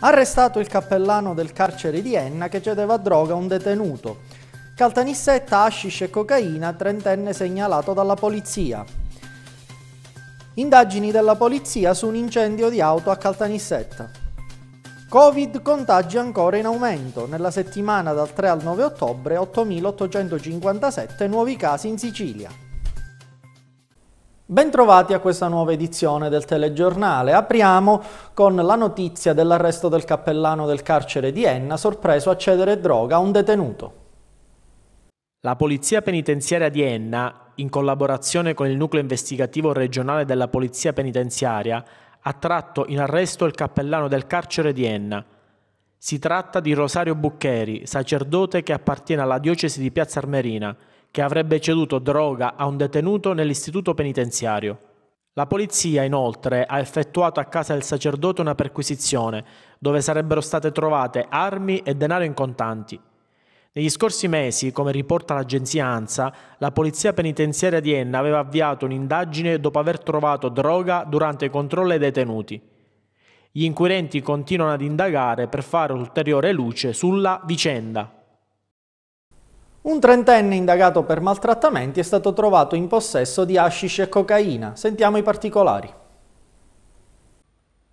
Arrestato il cappellano del carcere di Enna che cedeva droga a un detenuto. Caltanissetta, hashish e cocaina, trentenne segnalato dalla polizia. Indagini della polizia su un incendio di auto a Caltanissetta. Covid contagi ancora in aumento. Nella settimana dal 3 al 9 ottobre 8.857 nuovi casi in Sicilia. Bentrovati a questa nuova edizione del telegiornale. Apriamo con la notizia dell'arresto del cappellano del carcere di Enna, sorpreso a cedere droga a un detenuto. La polizia penitenziaria di Enna, in collaborazione con il nucleo investigativo regionale della polizia penitenziaria, ha tratto in arresto il cappellano del carcere di Enna. Si tratta di Rosario Buccheri, sacerdote che appartiene alla diocesi di Piazza Armerina, che avrebbe ceduto droga a un detenuto nell'istituto penitenziario. La polizia inoltre ha effettuato a casa del sacerdote una perquisizione dove sarebbero state trovate armi e denaro in contanti. Negli scorsi mesi, come riporta l'agenzia ANSA, la polizia penitenziaria di Enna aveva avviato un'indagine dopo aver trovato droga durante i controlli ai detenuti. Gli inquirenti continuano ad indagare per fare ulteriore luce sulla vicenda. Un trentenne indagato per maltrattamenti è stato trovato in possesso di hashish e cocaina. Sentiamo i particolari.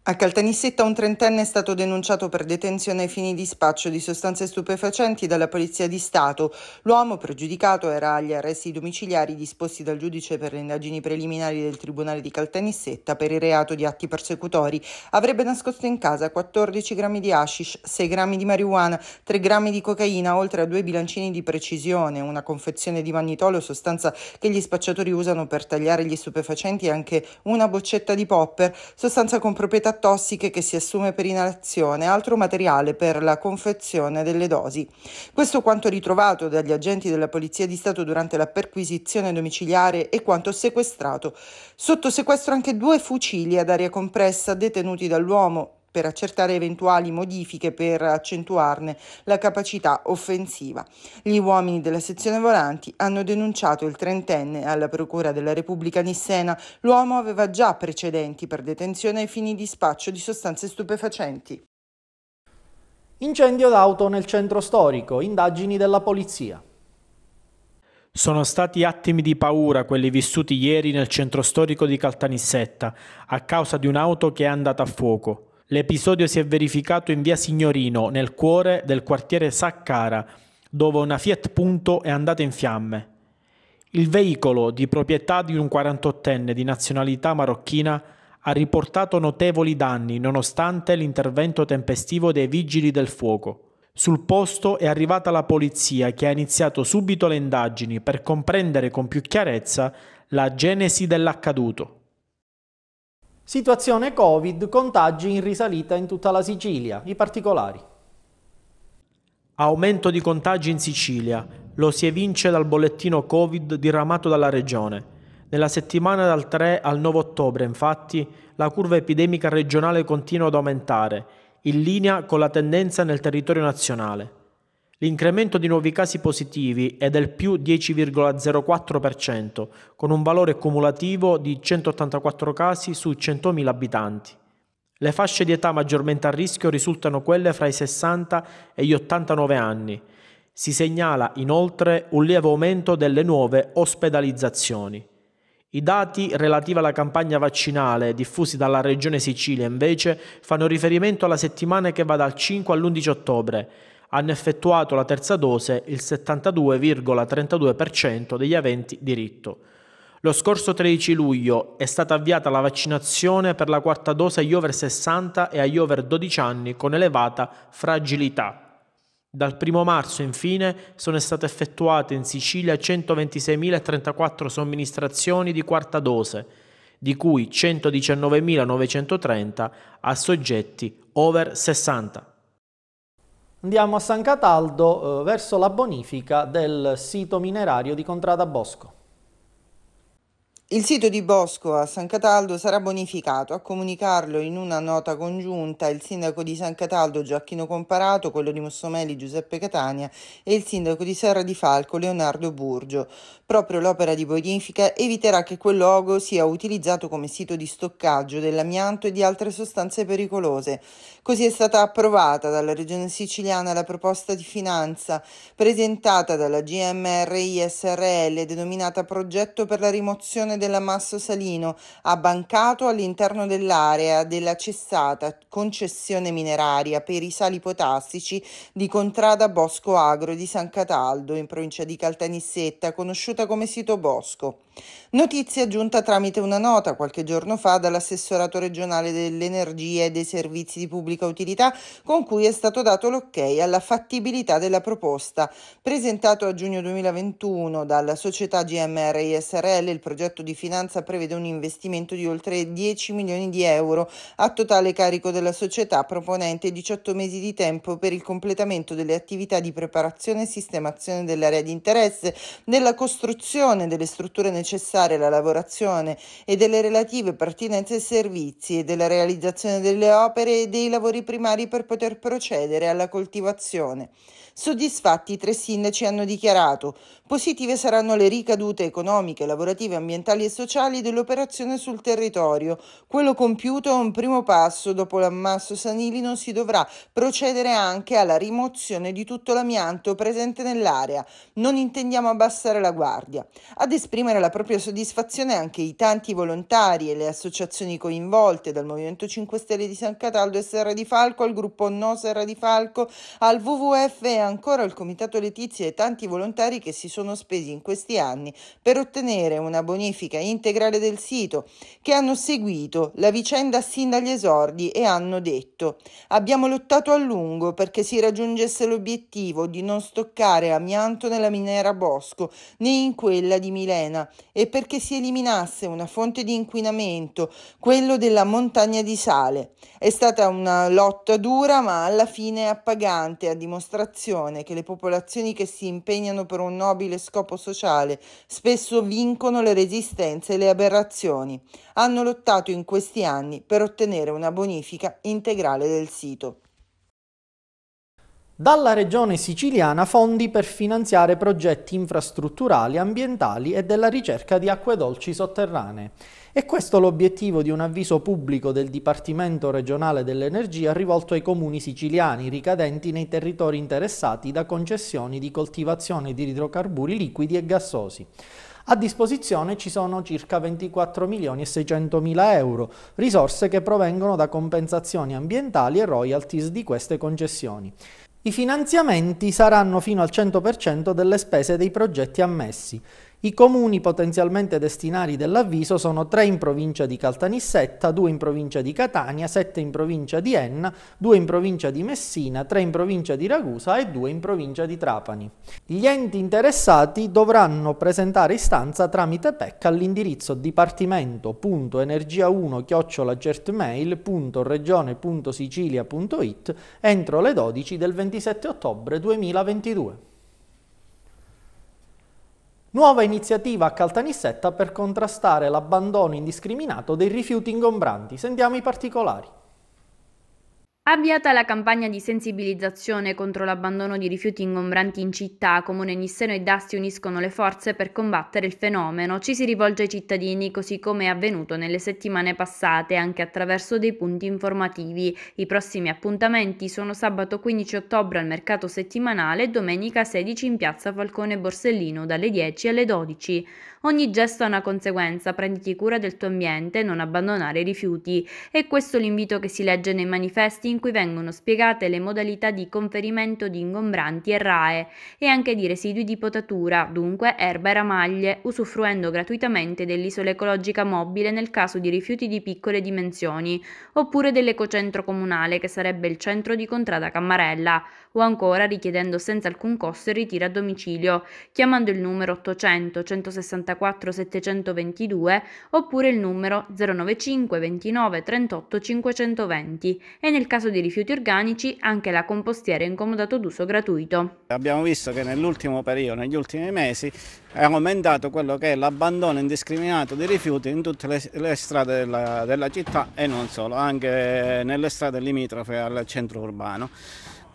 A Caltanissetta un trentenne è stato denunciato per detenzione ai fini di spaccio di sostanze stupefacenti dalla Polizia di Stato. L'uomo pregiudicato era agli arresti domiciliari disposti dal giudice per le indagini preliminari del Tribunale di Caltanissetta per il reato di atti persecutori. Avrebbe nascosto in casa 14 grammi di hashish, 6 grammi di marijuana, 3 grammi di cocaina, oltre a due bilancini di precisione, una confezione di magnitolo, sostanza che gli spacciatori usano per tagliare gli stupefacenti e anche una boccetta di popper, sostanza con proprietà tossiche che si assume per inalazione, altro materiale per la confezione delle dosi. Questo quanto ritrovato dagli agenti della Polizia di Stato durante la perquisizione domiciliare e quanto sequestrato. Sotto sequestro anche due fucili ad aria compressa detenuti dall'uomo per accertare eventuali modifiche per accentuarne la capacità offensiva. Gli uomini della sezione volanti hanno denunciato il trentenne alla Procura della Repubblica Nissena. L'uomo aveva già precedenti per detenzione ai fini di spaccio di sostanze stupefacenti. Incendio d'auto nel centro storico, indagini della polizia. Sono stati attimi di paura quelli vissuti ieri nel centro storico di Caltanissetta a causa di un'auto che è andata a fuoco. L'episodio si è verificato in via Signorino, nel cuore del quartiere Saccara, dove una Fiat Punto è andata in fiamme. Il veicolo, di proprietà di un 48enne di nazionalità marocchina, ha riportato notevoli danni nonostante l'intervento tempestivo dei vigili del fuoco. Sul posto è arrivata la polizia che ha iniziato subito le indagini per comprendere con più chiarezza la genesi dell'accaduto. Situazione Covid, contagi in risalita in tutta la Sicilia. I particolari. Aumento di contagi in Sicilia. Lo si evince dal bollettino Covid diramato dalla Regione. Nella settimana dal 3 al 9 ottobre, infatti, la curva epidemica regionale continua ad aumentare, in linea con la tendenza nel territorio nazionale. L'incremento di nuovi casi positivi è del più 10,04%, con un valore cumulativo di 184 casi su 100.000 abitanti. Le fasce di età maggiormente a rischio risultano quelle fra i 60 e gli 89 anni. Si segnala inoltre un lieve aumento delle nuove ospedalizzazioni. I dati relativi alla campagna vaccinale diffusi dalla Regione Sicilia invece fanno riferimento alla settimana che va dal 5 all'11 ottobre hanno effettuato la terza dose il 72,32% degli aventi diritto. Lo scorso 13 luglio è stata avviata la vaccinazione per la quarta dose agli over 60 e agli over 12 anni con elevata fragilità. Dal 1 marzo, infine, sono state effettuate in Sicilia 126.034 somministrazioni di quarta dose, di cui 119.930 a soggetti over 60. Andiamo a San Cataldo eh, verso la bonifica del sito minerario di Contrada Bosco. Il sito di Bosco a San Cataldo sarà bonificato, a comunicarlo in una nota congiunta il sindaco di San Cataldo Gioacchino Comparato, quello di Mossomeli Giuseppe Catania e il sindaco di Serra di Falco Leonardo Burgio. Proprio l'opera di bonifica eviterà che quel luogo sia utilizzato come sito di stoccaggio dell'amianto e di altre sostanze pericolose. Così è stata approvata dalla Regione Siciliana la proposta di finanza presentata dalla GMRI SRL denominata Progetto per la rimozione del dell'ammasso salino, abbancato all'interno dell'area della cessata concessione mineraria per i sali potassici di Contrada Bosco Agro di San Cataldo, in provincia di Caltanissetta, conosciuta come sito Bosco. Notizia giunta tramite una nota qualche giorno fa dall'assessorato regionale dell'energia e dei servizi di pubblica utilità con cui è stato dato l'ok alla fattibilità della proposta. Presentato a giugno 2021 dalla società GMR ISRL, il progetto di finanza prevede un investimento di oltre 10 milioni di euro a totale carico della società proponente 18 mesi di tempo per il completamento delle attività di preparazione e sistemazione dell'area di interesse, della costruzione delle strutture necessarie necessaria alla lavorazione e delle relative pertinenze e servizi e della realizzazione delle opere e dei lavori primari per poter procedere alla coltivazione. Soddisfatti i tre sindaci hanno dichiarato positive saranno le ricadute economiche, lavorative, ambientali e sociali dell'operazione sul territorio. Quello compiuto è un primo passo, dopo l'ammasso sanilino si dovrà procedere anche alla rimozione di tutto l'amianto presente nell'area. Non intendiamo abbassare la guardia. Ad esprimere la propria soddisfazione anche i tanti volontari e le associazioni coinvolte, dal Movimento 5 Stelle di San Cataldo e Serra di Falco al gruppo No Serra di Falco, al WWF e ancora al Comitato Letizia e tanti volontari che si sono spesi in questi anni per ottenere una bonifica integrale del sito, che hanno seguito la vicenda sin dagli esordi e hanno detto abbiamo lottato a lungo perché si raggiungesse l'obiettivo di non stoccare amianto nella miniera Bosco né in quella di Milena e perché si eliminasse una fonte di inquinamento, quello della montagna di sale. È stata una lotta dura ma alla fine appagante, a dimostrazione che le popolazioni che si impegnano per un nobile scopo sociale spesso vincono le resistenze e le aberrazioni. Hanno lottato in questi anni per ottenere una bonifica integrale del sito. Dalla regione siciliana fondi per finanziare progetti infrastrutturali, ambientali e della ricerca di acque dolci sotterranee. E questo l'obiettivo di un avviso pubblico del Dipartimento regionale dell'energia rivolto ai comuni siciliani ricadenti nei territori interessati da concessioni di coltivazione di idrocarburi liquidi e gassosi. A disposizione ci sono circa 24 milioni e 600 mila euro, risorse che provengono da compensazioni ambientali e royalties di queste concessioni. I finanziamenti saranno fino al 100% delle spese dei progetti ammessi, i comuni potenzialmente destinari dell'avviso sono 3 in provincia di Caltanissetta, 2 in provincia di Catania, 7 in provincia di Enna, 2 in provincia di Messina, 3 in provincia di Ragusa e 2 in provincia di Trapani. Gli enti interessati dovranno presentare istanza tramite PEC all'indirizzo dipartimento.energia1-gertmail.regione.sicilia.it entro le 12 del 27 ottobre 2022. Nuova iniziativa a Caltanissetta per contrastare l'abbandono indiscriminato dei rifiuti ingombranti. Sentiamo i particolari. Avviata la campagna di sensibilizzazione contro l'abbandono di rifiuti ingombranti in città, Comune Nisseno e DAS uniscono le forze per combattere il fenomeno. Ci si rivolge ai cittadini così come è avvenuto nelle settimane passate anche attraverso dei punti informativi. I prossimi appuntamenti sono sabato 15 ottobre al mercato settimanale e domenica 16 in piazza Falcone Borsellino dalle 10 alle 12. Ogni gesto ha una conseguenza, prenditi cura del tuo ambiente, non abbandonare i rifiuti. E questo l'invito che si legge nei manifesti in cui vengono spiegate le modalità di conferimento di ingombranti e RAE e anche di residui di potatura, dunque erba e ramaglie, usufruendo gratuitamente dell'isola ecologica mobile nel caso di rifiuti di piccole dimensioni, oppure dell'ecocentro comunale che sarebbe il centro di contrada Cammarella, o ancora richiedendo senza alcun costo il ritiro a domicilio, chiamando il numero 800 164 64 722 oppure il numero 095 29 38 520 e nel caso di rifiuti organici anche la compostiera in comodato d'uso gratuito. Abbiamo visto che nell'ultimo periodo, negli ultimi mesi, è aumentato quello che è l'abbandono indiscriminato di rifiuti in tutte le, le strade della, della città e non solo, anche nelle strade limitrofe al centro urbano.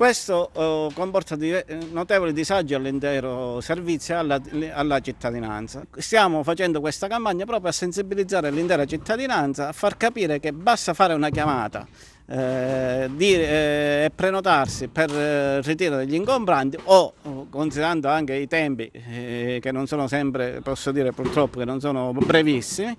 Questo eh, comporta di, eh, notevoli disagi all'intero servizio e alla, alla, cittadinanza. Stiamo facendo questa campagna proprio a sensibilizzare l'intera cittadinanza, a far capire che basta fare una chiamata eh, di, eh, prenotarsi per eh, ritiro degli ingombranti o eh, considerando anche i tempi eh, che non sono sempre, posso dire purtroppo, che non sono brevissimi,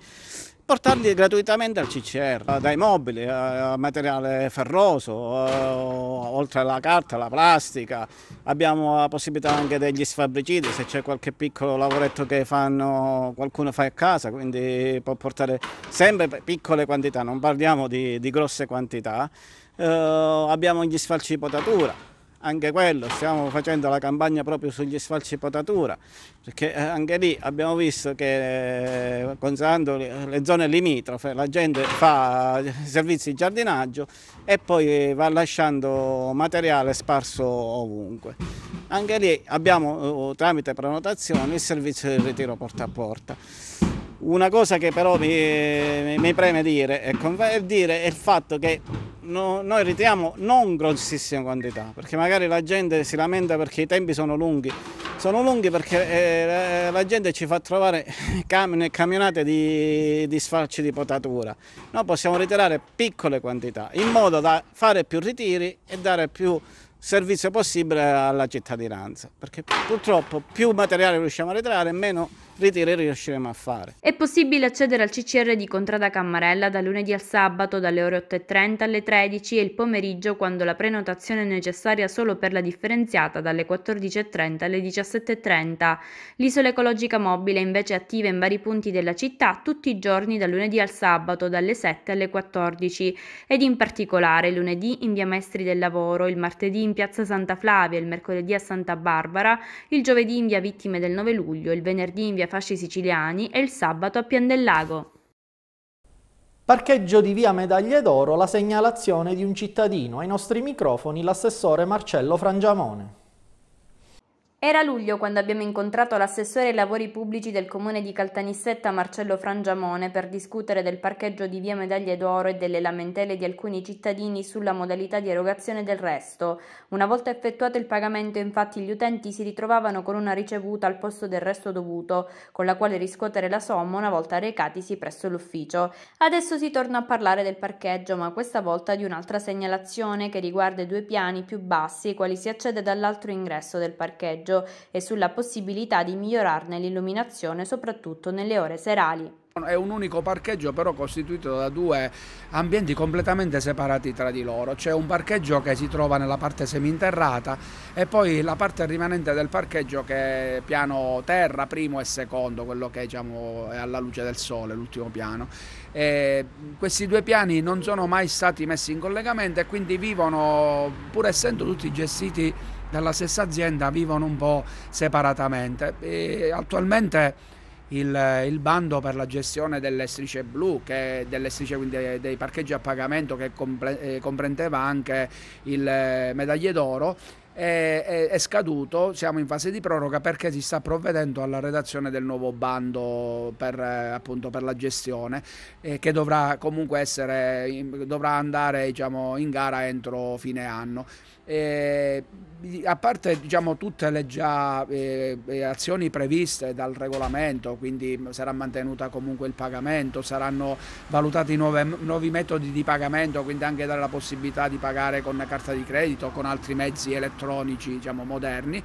portarli gratuitamente al CCR, dai mobili, a materiale ferroso, oltre alla carta, alla plastica, abbiamo la possibilità anche degli sfabbricidi, se c'è qualche piccolo lavoretto che fanno, qualcuno fa a casa, quindi può portare sempre piccole quantità, non parliamo di, di grosse quantità, eh, abbiamo gli sfalci di potatura, anche quello, stiamo facendo la campagna proprio sugli sfalci potatura, perché eh, anche lì abbiamo visto che eh, considerando le zone limitrofe la gente fa servizi di giardinaggio e poi va lasciando materiale sparso ovunque. Anche lì abbiamo eh, tramite prenotazione il servizio di ritiro porta a porta. Una cosa che però mi, mi preme dire, ecco, è il fatto che No, noi ritiriamo non grossissime quantità, perché magari la gente si lamenta perché i tempi sono lunghi. Sono lunghi perché eh, la gente ci fa trovare cam camionate di, di, sfarci di potatura. Noi possiamo ritirare piccole quantità in modo da fare più ritiri e dare più servizio possibile alla cittadinanza, perché purtroppo più materiale riusciamo a ritrarre, meno ritiri riusciremo a fare. È possibile accedere al CCR di Contrada Cammarella da lunedì al sabato dalle ore 8.30 alle 13 e il pomeriggio quando la prenotazione è necessaria solo per la differenziata dalle 14.30 alle 17.30. L'isola ecologica mobile è invece attiva in vari punti della città tutti i giorni da lunedì al sabato dalle 7 alle 14 ed in particolare lunedì in via Maestri del Lavoro, il martedì in in piazza Santa Flavia, il mercoledì a Santa Barbara, il giovedì in via Vittime del 9 luglio, il venerdì in via Fasci Siciliani e il sabato a Pian del Lago. Parcheggio di via Medaglie d'Oro la segnalazione di un cittadino. Ai nostri microfoni l'assessore Marcello Frangiamone. Era luglio quando abbiamo incontrato l'assessore ai lavori pubblici del comune di Caltanissetta Marcello Frangiamone per discutere del parcheggio di via Medaglie d'Oro e delle lamentele di alcuni cittadini sulla modalità di erogazione del resto. Una volta effettuato il pagamento infatti gli utenti si ritrovavano con una ricevuta al posto del resto dovuto, con la quale riscuotere la somma una volta recatisi presso l'ufficio. Adesso si torna a parlare del parcheggio ma questa volta di un'altra segnalazione che riguarda i due piani più bassi quali si accede dall'altro ingresso del parcheggio raggio e sulla possibilità di migliorarne l'illuminazione soprattutto nelle ore serali. È un unico parcheggio però costituito da due ambienti completamente separati tra di loro. C'è un parcheggio che si trova nella parte seminterrata e poi la parte rimanente del parcheggio che è piano terra, primo e secondo, quello che diciamo, è alla luce del sole, l'ultimo piano. E questi due piani non sono mai stati messi in collegamento e quindi vivono, pur essendo tutti gestiti della stessa azienda vivono un po' separatamente. E attualmente il, il, bando per la gestione delle strisce blu, che, delle strisce, quindi dei, dei parcheggi a pagamento che compre, eh, comprendeva anche il eh, medaglie d'oro, è, è, è, scaduto, siamo in fase di proroga perché si sta provvedendo alla redazione del nuovo bando per, eh, appunto, per la gestione eh, che dovrà comunque essere, dovrà andare diciamo, in gara entro fine anno. E, a parte diciamo, tutte le già eh, eh, azioni previste dal regolamento, quindi sarà mantenuta comunque il pagamento, saranno valutati nuove, nuovi metodi di pagamento, quindi anche dare la possibilità di pagare con carta di credito, con altri mezzi elettronici elettronici diciamo, moderni,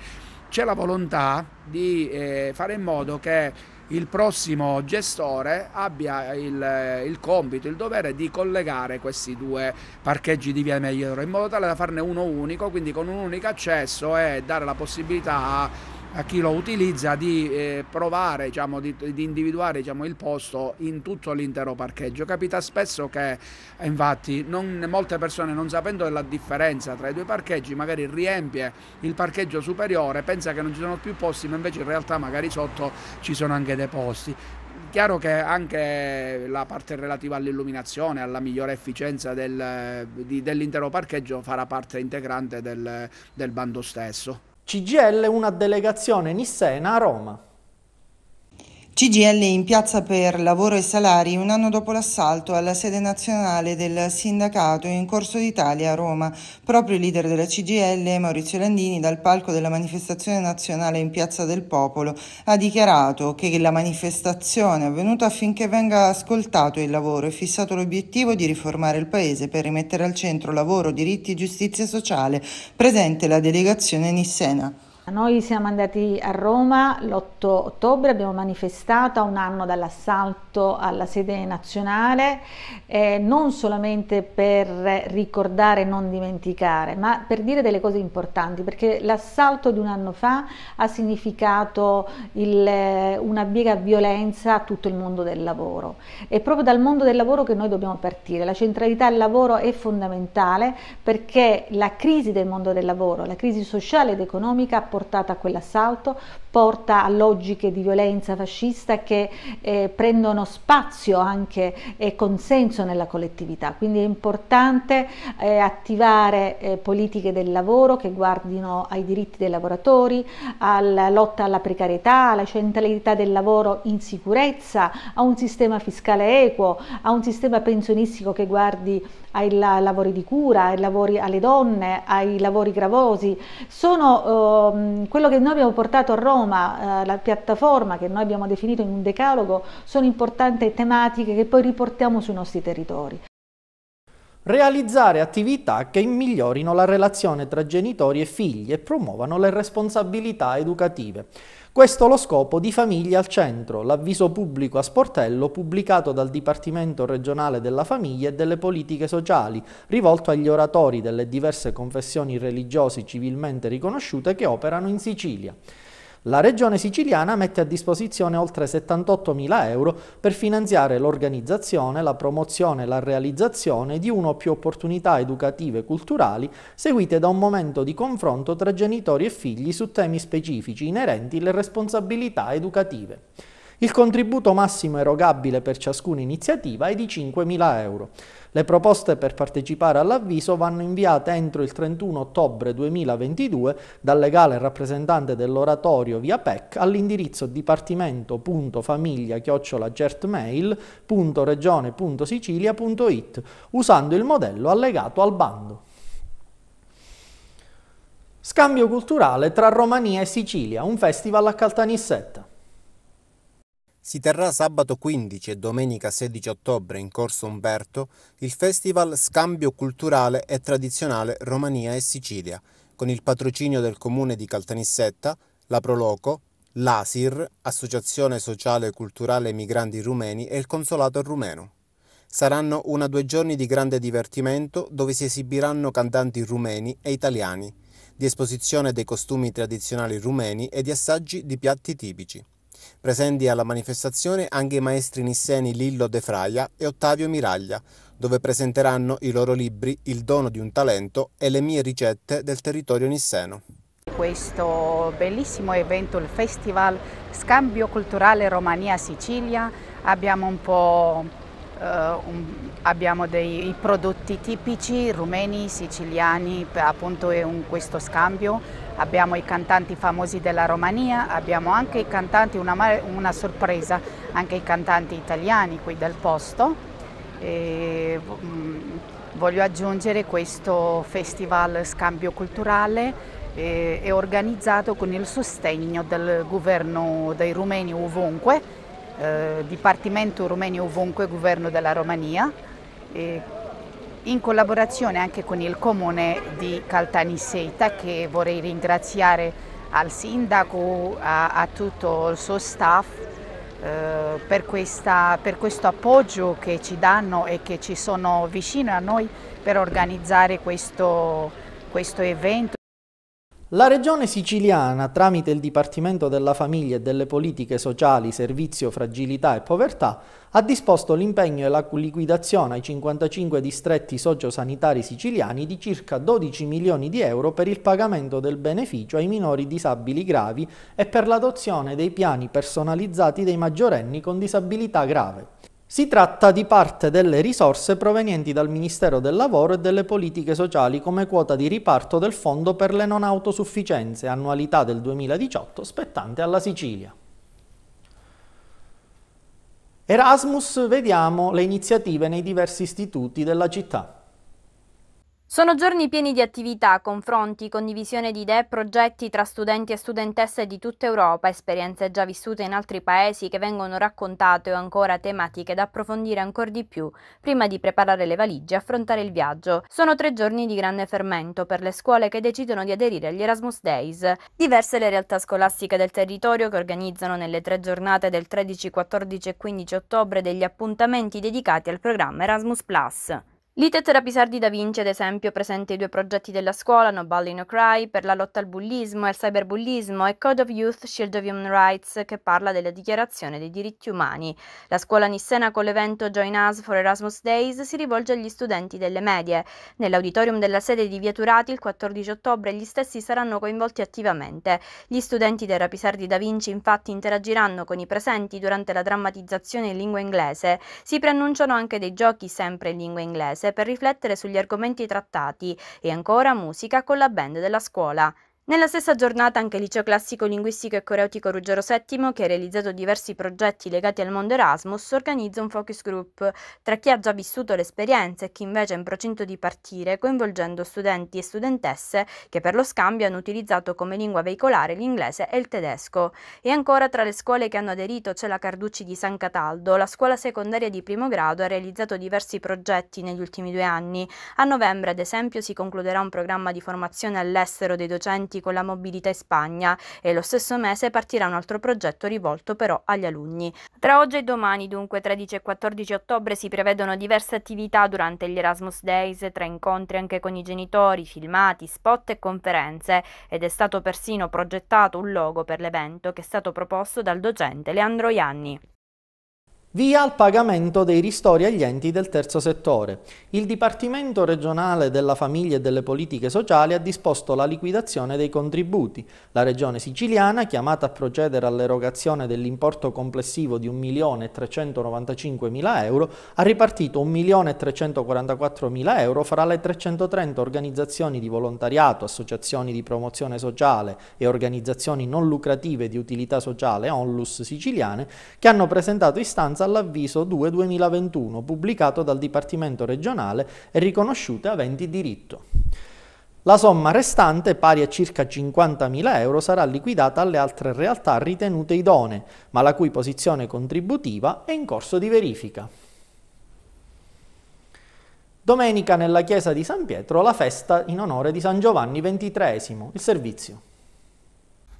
c'è la volontà di eh, fare in modo che il prossimo gestore abbia il, eh, il, compito, il dovere di collegare questi due parcheggi di via Meglioro in modo tale da farne uno unico, quindi con un unico accesso e dare la possibilità a a chi lo utilizza di eh, provare, diciamo, di, di, individuare diciamo, il posto in tutto l'intero parcheggio. Capita spesso che eh, infatti non, molte persone non sapendo della differenza tra i due parcheggi magari riempie il parcheggio superiore, pensa che non ci sono più posti, ma invece in realtà magari sotto ci sono anche dei posti chiaro che anche la parte relativa all'illuminazione, alla migliore efficienza del, di, dell'intero parcheggio farà parte integrante del, del bando stesso. CGL una delegazione Nissena a Roma. CGL in piazza per lavoro e salari un anno dopo l'assalto alla sede nazionale del sindacato in Corso d'Italia a Roma. Proprio il leader della CGL, Maurizio Landini, dal palco della manifestazione nazionale in Piazza del Popolo ha dichiarato che la manifestazione è avvenuta affinché venga ascoltato il lavoro e fissato l'obiettivo di riformare il Paese per rimettere al centro lavoro, diritti e giustizia sociale. Presente la delegazione Nissena. Noi siamo andati a Roma l'8 ottobre, abbiamo manifestato a un anno dall'assalto alla sede nazionale, eh, non solamente per ricordare e non dimenticare, ma per dire delle cose importanti, perché l'assalto di un anno fa ha significato il, eh, una biega violenza a tutto il mondo del lavoro. È proprio dal mondo del lavoro che noi dobbiamo partire. La centralità del lavoro è fondamentale perché la crisi del mondo del lavoro, la crisi sociale ed economica portata a quell'assalto, porta a logiche di violenza fascista che eh, prendono spazio anche e consenso nella collettività. Quindi è importante eh, attivare eh, politiche del lavoro che guardino ai diritti dei lavoratori, alla lotta alla precarietà, alla centralità del lavoro in sicurezza, a un sistema fiscale equo, a un sistema pensionistico che guardi ai la lavori di cura, ai lavori alle donne, ai lavori gravosi. Sono ehm, quello che noi abbiamo portato a Roma, eh, la piattaforma che noi abbiamo definito in un decalogo, sono importanti tematiche che poi riportiamo sui nostri territori. Realizzare attività che migliorino la relazione tra genitori e figli e promuovano le responsabilità educative. Questo lo scopo di Famiglia al Centro, l'avviso pubblico a sportello pubblicato dal Dipartimento regionale della famiglia e delle politiche sociali, rivolto agli oratori delle diverse confessioni religiose civilmente riconosciute che operano in Sicilia. La Regione Siciliana mette a disposizione oltre 78.000 euro per finanziare l'organizzazione, la promozione e la realizzazione di una o più opportunità educative e culturali seguite da un momento di confronto tra genitori e figli su temi specifici inerenti le responsabilità educative. Il contributo massimo erogabile per ciascuna iniziativa è di 5.000 euro. Le proposte per partecipare all'avviso vanno inviate entro il 31 ottobre 2022 dal legale rappresentante dell'oratorio via PEC all'indirizzo dipartimento.famiglia-gertmail.regione.sicilia.it usando il modello allegato al bando. Scambio culturale tra Romania e Sicilia, un festival a Caltanissetta. Si terrà sabato 15 e domenica 16 ottobre in Corso Umberto il Festival Scambio Culturale e Tradizionale Romania e Sicilia, con il patrocinio del Comune di Caltanissetta, la Proloco, l'ASIR, Associazione Sociale e Culturale Migranti Rumeni e il Consolato Rumeno. Saranno una due giorni di grande divertimento dove si esibiranno cantanti rumeni e italiani, di esposizione dei costumi tradizionali rumeni e di assaggi di piatti tipici. Presenti alla manifestazione anche i maestri nisseni Lillo De Fraia e Ottavio Miraglia, dove presenteranno i loro libri Il dono di un talento e le mie ricette del territorio nisseno questo bellissimo evento, il Festival Scambio Culturale Romania-Sicilia. Abbiamo un po' Eh, un, abbiamo dei prodotti tipici rumeni, siciliani, appunto è un, questo scambio, abbiamo i cantanti famosi della Romania, abbiamo anche i cantanti, una, una sorpresa, anche i cantanti italiani qui del posto. E, mh, mm, voglio aggiungere questo festival scambio culturale eh, è organizzato con il sostegno del governo dei rumeni ovunque eh, Dipartimento Romeni Ovunque, Governo della Romania, eh, in collaborazione anche con il comune di Caltanisseta che vorrei ringraziare al sindaco, a, a tutto il suo staff eh, per, questa, per, questo appoggio che ci danno e che ci sono vicino a noi per organizzare questo, questo evento. La Regione siciliana, tramite il Dipartimento della Famiglia e delle Politiche Sociali, Servizio, Fragilità e Povertà, ha disposto l'impegno e la liquidazione ai 55 distretti sociosanitari siciliani di circa 12 milioni di euro per il pagamento del beneficio ai minori disabili gravi e per l'adozione dei piani personalizzati dei maggiorenni con disabilità grave. Si tratta di parte delle risorse provenienti dal Ministero del Lavoro e delle Politiche Sociali come quota di riparto del Fondo per le non autosufficienze annualità del 2018 spettante alla Sicilia. Erasmus, vediamo le iniziative nei diversi istituti della città. Sono giorni pieni di attività, confronti, condivisione di idee e progetti tra studenti e studentesse di tutta Europa, esperienze già vissute in altri paesi che vengono raccontate o ancora tematiche da approfondire ancora di più prima di preparare le valigie e affrontare il viaggio. Sono tre giorni di grande fermento per le scuole che decidono di aderire agli Erasmus Days. Diverse le realtà scolastiche del territorio che organizzano nelle tre giornate del 13, 14 e 15 ottobre degli appuntamenti dedicati al programma Erasmus ⁇ L'ITET Rapisardi da Vinci, ad esempio, presenta i due progetti della scuola No Bully No Cry per la lotta al bullismo e al cyberbullismo e Code of Youth Shield of Human Rights che parla della dichiarazione dei diritti umani. La scuola nissena con l'evento Join Us for Erasmus Days si rivolge agli studenti delle medie. Nell'auditorium della sede di Via Turati il 14 ottobre gli stessi saranno coinvolti attivamente. Gli studenti del Rapisardi da Vinci infatti interagiranno con i presenti durante la drammatizzazione in lingua inglese. Si preannunciano anche dei giochi sempre in lingua inglese per riflettere sugli argomenti trattati e ancora musica con la band della scuola. Nella stessa giornata anche il liceo classico linguistico e coreutico Ruggero VII, che ha realizzato diversi progetti legati al mondo Erasmus, organizza un focus group tra chi ha già vissuto l'esperienza e chi invece è in procinto di partire, coinvolgendo studenti e studentesse che per lo scambio hanno utilizzato come lingua veicolare l'inglese e il tedesco. E ancora tra le scuole che hanno aderito c'è la Carducci di San Cataldo, la scuola secondaria di primo grado ha realizzato diversi progetti negli ultimi due anni. A novembre, ad esempio, si concluderà un programma di formazione all'estero dei docenti studenti con la mobilità in Spagna e lo stesso mese partirà un altro progetto rivolto però agli alunni. Tra oggi e domani, dunque 13 e 14 ottobre, si prevedono diverse attività durante gli Erasmus Days, tra incontri anche con i genitori, filmati, spot e conferenze ed è stato persino progettato un logo per l'evento che è stato proposto dal docente Leandro Ianni. Via al pagamento dei ristori agli enti del terzo settore. Il Dipartimento regionale della famiglia e delle politiche sociali ha disposto la liquidazione dei contributi. La regione siciliana, chiamata a procedere all'erogazione dell'importo complessivo di 1.395.000 euro, ha ripartito 1.344.000 euro fra le 330 organizzazioni di volontariato, associazioni di promozione sociale e organizzazioni non lucrative di utilità sociale ONLUS siciliane che hanno presentato istanza dall'avviso 2-2021 pubblicato dal Dipartimento regionale e riconosciute aventi diritto. La somma restante, pari a circa 50.000 euro, sarà liquidata alle altre realtà ritenute idonee, ma la cui posizione contributiva è in corso di verifica. Domenica nella chiesa di San Pietro la festa in onore di San Giovanni XXIII, il servizio.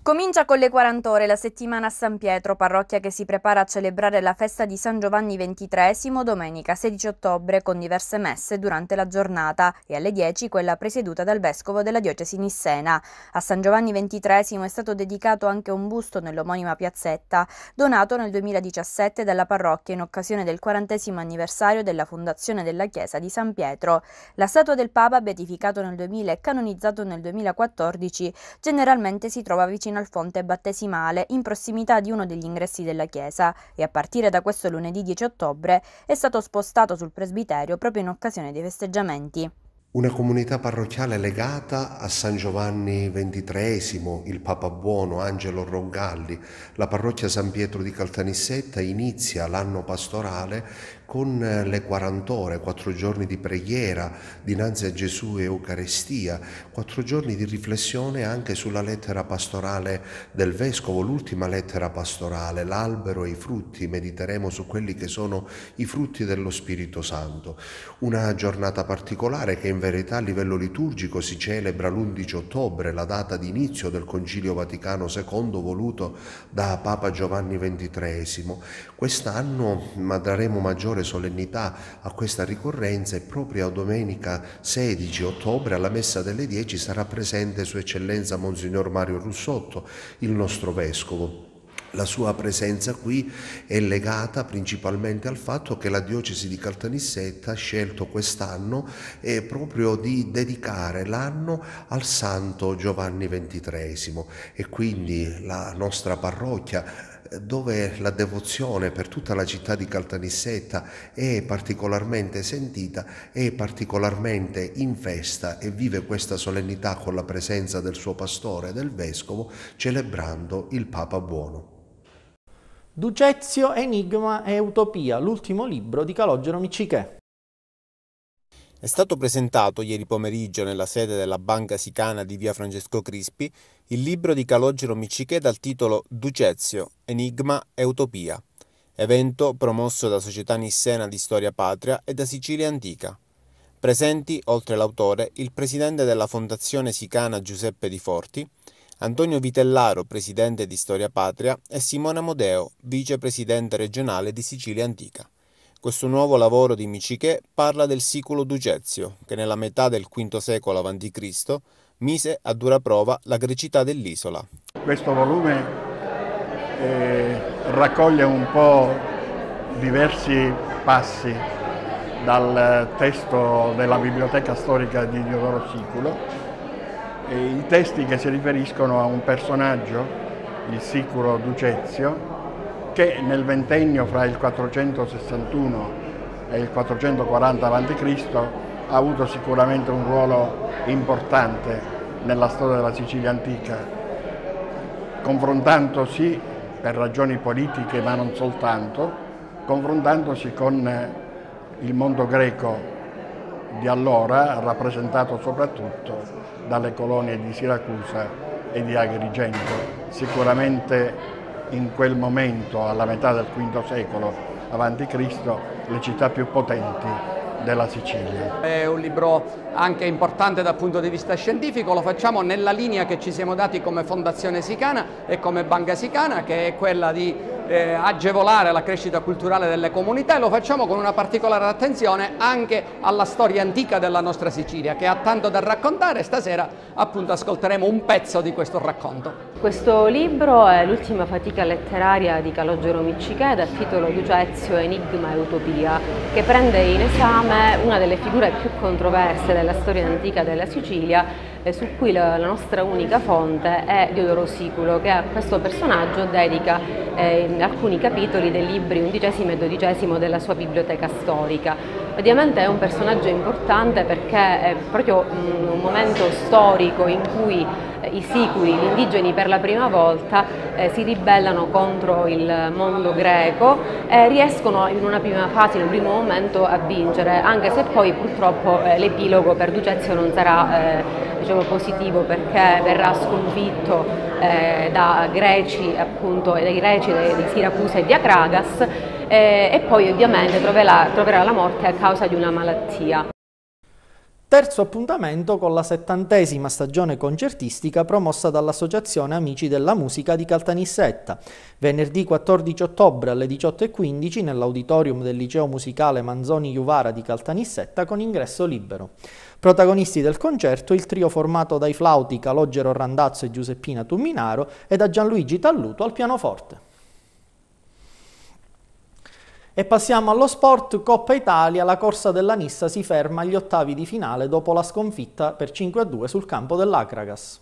Comincia con le 40 ore la settimana a San Pietro, parrocchia che si prepara a celebrare la festa di San Giovanni XXIII domenica 16 ottobre con diverse messe durante la giornata e alle 10 quella presieduta dal vescovo della diocesi Nissena. A San Giovanni XXIII è stato dedicato anche un busto nell'omonima piazzetta, donato nel 2017 dalla parrocchia in occasione del 40 anniversario della fondazione della chiesa di San Pietro. La statua del Papa, beatificato nel 2000 e canonizzato nel 2014, generalmente si trova vicino fino al fonte battesimale in prossimità di uno degli ingressi della chiesa e a partire da questo lunedì 10 ottobre è stato spostato sul presbiterio proprio in occasione dei festeggiamenti. Una comunità parrocchiale legata a San Giovanni XXIII, il Papa Buono, Angelo Rongalli, la parrocchia San Pietro di Caltanissetta inizia l'anno pastorale con eh, le 40 ore, 4 giorni di preghiera dinanzi a Gesù e Eucarestia, 4 giorni di riflessione anche sulla lettera pastorale del Vescovo, l'ultima lettera pastorale, l'albero e i frutti, mediteremo su quelli che sono i frutti dello Spirito Santo. Una giornata particolare che in verità a livello liturgico si celebra l'11 ottobre, la data di inizio del Concilio Vaticano II voluto da Papa Giovanni XXIII. Quest'anno daremo maggiore maggiore solennità a questa ricorrenza e proprio a domenica 16 ottobre alla messa delle 10 sarà presente Sua Eccellenza Monsignor Mario Russotto, il nostro Vescovo. La sua presenza qui è legata principalmente al fatto che la diocesi di Caltanissetta ha scelto quest'anno eh, proprio di dedicare l'anno al santo Giovanni XXIII e quindi la nostra parrocchia dove la devozione per tutta la città di Caltanissetta è particolarmente sentita, è particolarmente in festa e vive questa solennità con la presenza del suo pastore e del vescovo, celebrando il Papa Buono. Ducezio, Enigma e Utopia, l'ultimo libro di Calogero Micichè. È stato presentato ieri pomeriggio nella sede della Banca Sicana di via Francesco Crispi il libro di Calogero Micichè dal titolo Ducezio, Enigma e Utopia, evento promosso da Società Nissena di Storia Patria e da Sicilia Antica. Presenti, oltre l'autore, il presidente della Fondazione Sicana Giuseppe Di Forti, Antonio Vitellaro, presidente di Storia Patria, e Simona Modeo, vicepresidente regionale di Sicilia Antica. Questo nuovo lavoro di Michiché parla del siculo Dugezio, che nella metà del V secolo a.C. mise a dura prova la grecità dell'isola. Questo volume eh, raccoglie un po' diversi passi dal testo della biblioteca storica di Diodoro Siculo, e i testi che si riferiscono a un personaggio, il siculo Ducezio, che nel ventennio fra il 461 e il 440 a.C. ha avuto sicuramente un ruolo importante nella storia della Sicilia antica, confrontandosi per ragioni politiche ma non soltanto, confrontandosi con il mondo greco di allora, rappresentato soprattutto dalle colonie di Siracusa e di Agrigento. Sicuramente in quel momento, alla metà del V secolo a.C., le città più potenti della Sicilia. È un libro anche importante dal punto di vista scientifico, lo facciamo nella linea che ci siamo dati come Fondazione Sicana e come Banca Sicana, che è quella di eh, agevolare la crescita culturale delle comunità e lo facciamo con una particolare attenzione anche alla storia antica della nostra Sicilia che ha tanto da raccontare e stasera appunto ascolteremo un pezzo di questo racconto. Questo libro è l'ultima fatica letteraria di Calogero Miccichè dal titolo Ducezio, Enigma e Utopia che prende in esame una delle figure più controverse della storia antica della Sicilia eh, su cui la, la, nostra unica fonte è Diodoro Siculo che a questo personaggio dedica eh, alcuni capitoli dei libri undicesimo e dodicesimo della sua biblioteca storica. Ovviamente è un personaggio importante perché è proprio un momento storico in cui i sicuri, gli indigeni per la prima volta eh, si ribellano contro il mondo greco e riescono in una prima fase, in un primo momento a vincere, anche se poi purtroppo eh, l'epilogo per Ducezio non sarà eh, diciamo, positivo perché verrà sconfitto eh, da greci, appunto, dai greci di Siracusa e di Acragas eh, e poi ovviamente troverà, troverà la morte a causa di una malattia. Terzo appuntamento con la settantesima stagione concertistica promossa dall'Associazione Amici della Musica di Caltanissetta. Venerdì 14 ottobre alle 18.15 nell'auditorium del Liceo Musicale Manzoni Juvara di Caltanissetta con ingresso libero. Protagonisti del concerto il trio formato dai flauti Calogero Randazzo e Giuseppina Tumminaro e da Gianluigi Talluto al pianoforte. E passiamo allo sport, Coppa Italia, la corsa della Nissa si ferma agli ottavi di finale dopo la sconfitta per 5-2 sul campo dell'Akragas.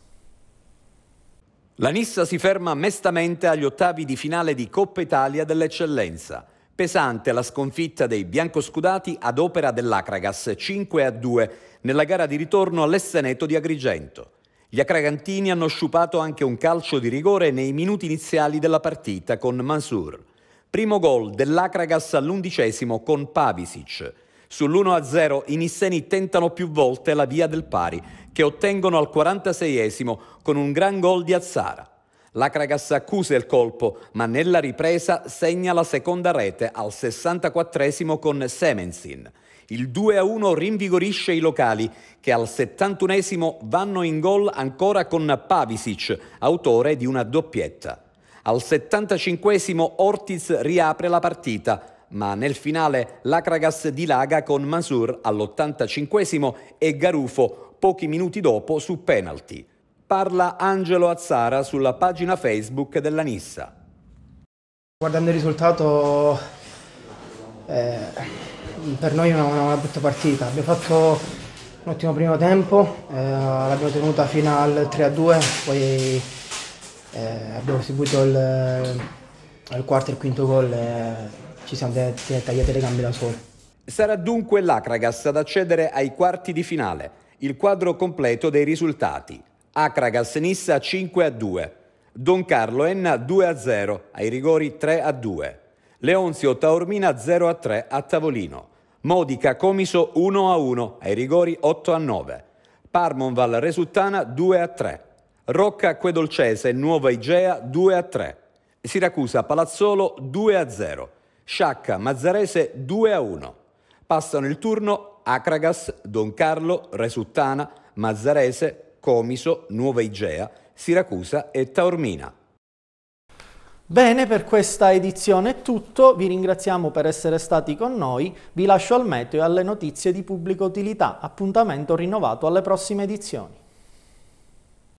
La Nissa si ferma mestamente agli ottavi di finale di Coppa Italia dell'Eccellenza. Pesante la sconfitta dei biancoscudati ad opera dell'Akragas 5-2 nella gara di ritorno all'Esseneto di Agrigento. Gli Akragantini hanno sciupato anche un calcio di rigore nei minuti iniziali della partita con Mansur. Primo gol dell'Akragas all'undicesimo con Pavisic. Sull'1-0 i nisseni tentano più volte la via del pari, che ottengono al 46esimo con un gran gol di Azzara. L'Akragas accusa il colpo, ma nella ripresa segna la seconda rete al 64esimo con Semensin. Il 2-1 rinvigorisce i locali che al 71esimo vanno in gol ancora con Pavisic, autore di una doppietta. Al 75 Ortiz riapre la partita ma nel finale Lacragas dilaga con Masur all'85 e Garufo pochi minuti dopo su penalty. Parla Angelo Azzara sulla pagina Facebook della Nissa. Guardando il risultato, eh, per noi è una, una, brutta partita. Abbiamo fatto un ottimo primo tempo, eh, l'abbiamo tenuta fino al 3-2, poi eh, abbiamo seguito il, al eh, quarto e il quinto gol e ci siamo tagliate le gambe da sole. Sarà dunque l'Acragas ad accedere ai quarti di finale, il quadro completo dei risultati. Acragas Nissa 5 a 2, Don Carlo Enna 2 a 0, ai rigori 3 a 2, Leonzio Taormina 0 a 3 a tavolino, Modica Comiso 1 a 1, ai rigori 8 a 9, Parmonval Resultana 2 a 3. Rocca Acquedolcese, Nuova Igea 2 a 3. Siracusa Palazzolo 2 a 0. Sciacca Mazzarese 2 a 1. Passano il turno Acragas, Don Carlo, Resuttana, Mazzarese, Comiso, Nuova Igea, Siracusa e Taormina. Bene, per questa edizione è tutto, vi ringraziamo per essere stati con noi, vi lascio al meteo e alle notizie di pubblica utilità, appuntamento rinnovato alle prossime edizioni.